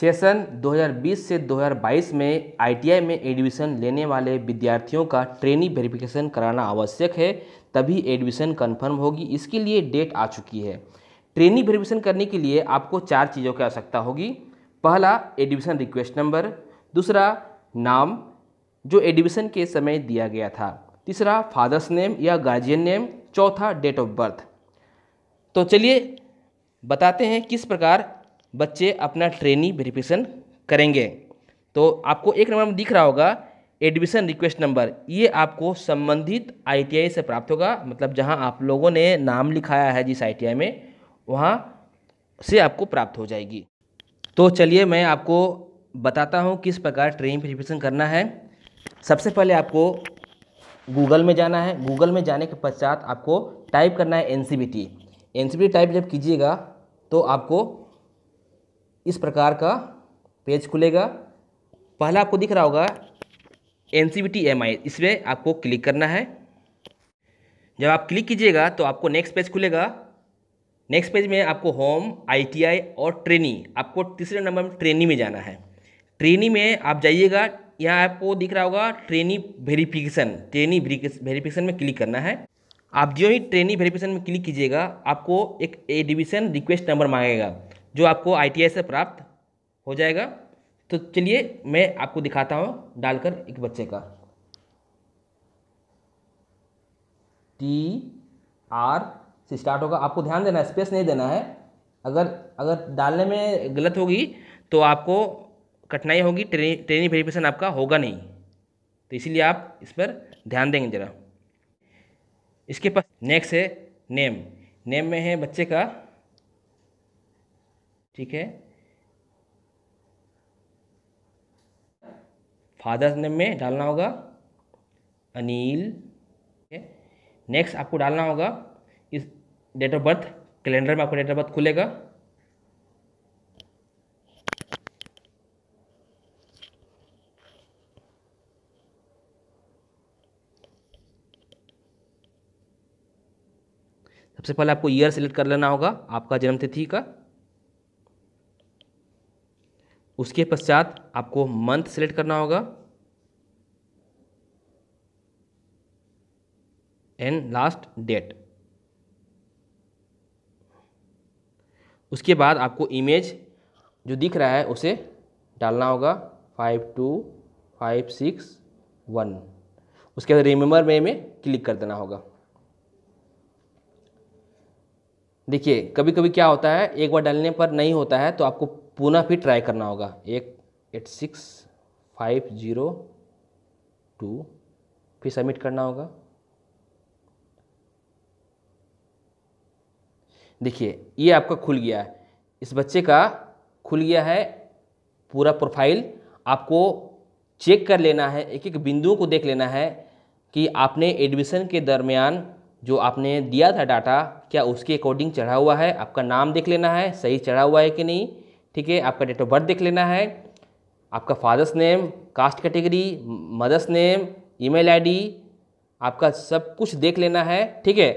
session 2020 से 2022 में ITI में एडमिशन लेने वाले विद्यार्थियों का ट्रेनिंग वेरिफिकेशन कराना आवश्यक है तभी एडमिशन कन्फर्म होगी इसके लिए डेट आ चुकी है ट्रेनिंग वेरिफिकेशन करने के लिए आपको चार चीज़ों की आवश्यकता होगी पहला एडमिशन रिक्वेस्ट नंबर दूसरा नाम जो एडमिशन के समय दिया गया था तीसरा फादर्स नेम या गार्जियन नेम चौथा डेट ऑफ बर्थ तो चलिए बताते हैं किस प्रकार बच्चे अपना ट्रेनिंग वेरिफिकेशन करेंगे तो आपको एक नंबर में दिख रहा होगा एडमिशन रिक्वेस्ट नंबर ये आपको संबंधित आईटीआई से प्राप्त होगा मतलब जहां आप लोगों ने नाम लिखाया है जिस आईटीआई में वहां से आपको प्राप्त हो जाएगी तो चलिए मैं आपको बताता हूं किस प्रकार ट्रेनिंग प्रिपरेशन करना है सबसे पहले आपको गूगल में जाना है गूगल में जाने के पश्चात आपको टाइप करना है N C B T N C B type जब कीजिएगा तो आपको इस प्रकार का पेज खुलेगा पहला आपको दिख रहा होगा N C B T M I इसमें आपको क्लिक करना है जब आप क्लिक कीजिएगा तो आपको नेक्स्ट पेज खुलेगा नेक्स्ट पेज में आपको होम आईटीआई और ट्रेनी आपको तीसरे नंबर में ट्रेनी में जाना है ट्रेनी में आप जाइएगा यहाँ आपको दिख रहा होगा ट्रेनी वेरीफिकेशन ट्रेनी वेरीफिकेशन में क्लिक करना है आप जो ही ट्रेनी वेरीफिकेशन में क्लिक कीजिएगा आपको एक एडमिशन रिक्वेस्ट नंबर मांगेगा जो आपको आई से प्राप्त हो जाएगा तो चलिए मैं आपको दिखाता हूँ डालकर एक बच्चे का टी आर से स्टार्ट होगा आपको ध्यान देना है स्पेस नहीं देना है अगर अगर डालने में गलत होगी तो आपको कठिनाई होगी ट्रेनिंग ट्रेनिंग वेरिफिकेशन आपका होगा नहीं तो इसीलिए आप इस पर ध्यान देंगे ज़रा इसके पास नेक्स्ट है नेम नेम में है बच्चे का ठीक है फादर्स नेम में डालना होगा अनिल नेक्स्ट आपको डालना होगा इस डेट ऑफ बर्थ कैलेंडर में आपको डेट ऑफ बर्थ खुलेगा सबसे पहले आपको ईयर सेलेक्ट कर लेना होगा आपका जन्म तिथि का उसके पश्चात आपको मंथ सेलेक्ट करना होगा एंड लास्ट डेट उसके बाद आपको इमेज जो दिख रहा है उसे डालना होगा five two five six one उसके बाद रिमेम्बर में में क्लिक कर देना होगा देखिए कभी कभी क्या होता है एक बार डालने पर नहीं होता है तो आपको पुनः फिर ट्राई करना होगा एक eight six five zero two फिर सबमिट करना होगा देखिए ये आपका खुल गया है इस बच्चे का खुल गया है पूरा प्रोफाइल आपको चेक कर लेना है एक एक बिंदुओं को देख लेना है कि आपने एडमिशन के दरमियान जो आपने दिया था डाटा क्या उसके अकॉर्डिंग चढ़ा हुआ है आपका नाम देख लेना है सही चढ़ा हुआ है कि नहीं ठीक है आपका डेट ऑफ बर्थ देख लेना है आपका father's name caste category mother's name email ID आपका सब कुछ देख लेना है ठीक है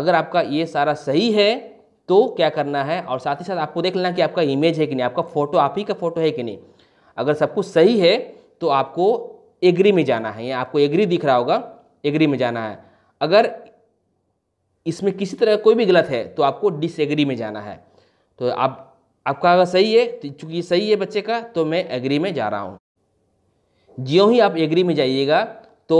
अगर आपका ये सारा सही है तो क्या करना है और साथ ही साथ आपको देख लेना कि आपका इमेज है कि नहीं आपका फ़ोटो आप ही का फ़ोटो है कि नहीं अगर सब कुछ सही है तो आपको एग्री में जाना है या आपको एग्री दिख रहा होगा एग्री में जाना है अगर इसमें किसी तरह कोई भी गलत है तो आपको डिसएग्री में जाना है तो आप आपका अगर सही है तो चूँकि सही है बच्चे का तो मैं एग्री में जा रहा हूँ जियो ही आप एग्री में जाइएगा तो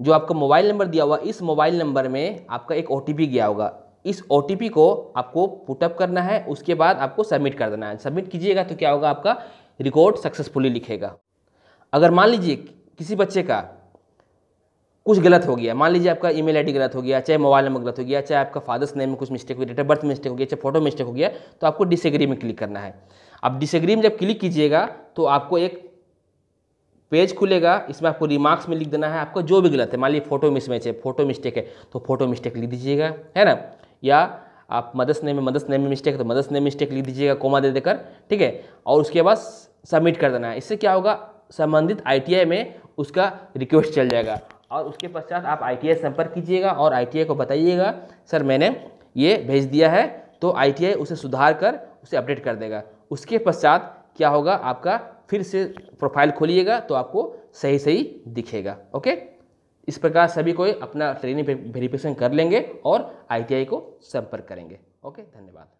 जो आपका मोबाइल नंबर दिया हुआ इस मोबाइल नंबर में आपका एक ओ गया होगा इस ओ को आपको पुटअप करना है उसके बाद आपको सबमिट कर देना है सबमिट कीजिएगा तो क्या होगा आपका रिकॉर्ड सक्सेसफुली लिखेगा अगर मान लीजिए किसी बच्चे का कुछ गलत हो गया मान लीजिए आपका ईमेल आईडी गलत हो गया चाहे मोबाइल नंबर गलत हो गया चाहे आपका फादर्स नेम में कुछ मिस्टेक गया डेट ऑफ बर्थ मिस्टेक हो गया चाहे फोटो मिस्टेक हो गया तो आपको डिसएग्री में क्लिक करना है आप डिसएग्री में जब क्लिक कीजिएगा तो आपको एक पेज खुलेगा इसमें आपको रिमार्क्स में लिख देना है आपका जो भी गलत है मान लीजिए फोटो मिसमैच है फोटो मिस्टेक है तो फोटो मिस्टेक लिख दीजिएगा है ना या आप मदर्स नेम में मदर्स नेम में मिस्टेक है तो मदर्स नेम मिस्टेक लिख दीजिएगा कोमा दे देकर ठीक है और उसके बाद सबमिट कर देना है इससे क्या होगा संबंधित आईटीआई में उसका रिक्वेस्ट चल जाएगा और उसके पश्चात आप आई टी संपर्क कीजिएगा और आई को बताइएगा सर मैंने ये भेज दिया है तो आई उसे सुधार कर उसे अपडेट कर देगा उसके पश्चात क्या होगा आपका फिर से प्रोफाइल खोलिएगा तो आपको सही सही दिखेगा ओके इस प्रकार सभी कोई अपना ट्रेनिंग वेरिफिकेशन कर लेंगे और आई को संपर्क करेंगे ओके धन्यवाद